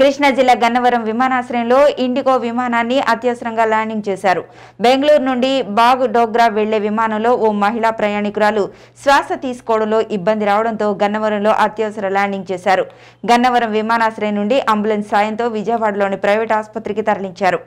కృష్ణా జిల్లా గన్నవరం విమానాశ్రయంలో ఇండిగో విమానాన్ని అత్యవసరంగా ల్యాండింగ్ చేశారు బెంగళూరు నుండి బాగ్ డోగ్రా వెళ్లే విమానంలో ఓ మహిళా ప్రయాణికురాలు శ్వాస తీసుకోవడంలో ఇబ్బంది రావడంతో గన్నవరంలో అత్యవసర ల్యాండింగ్ చేశారు గన్నవరం విమానాశ్రయం నుండి అంబులెన్స్ సాయంతో విజయవాడలోని ప్రైవేట్ ఆసుపత్రికి తరలించారు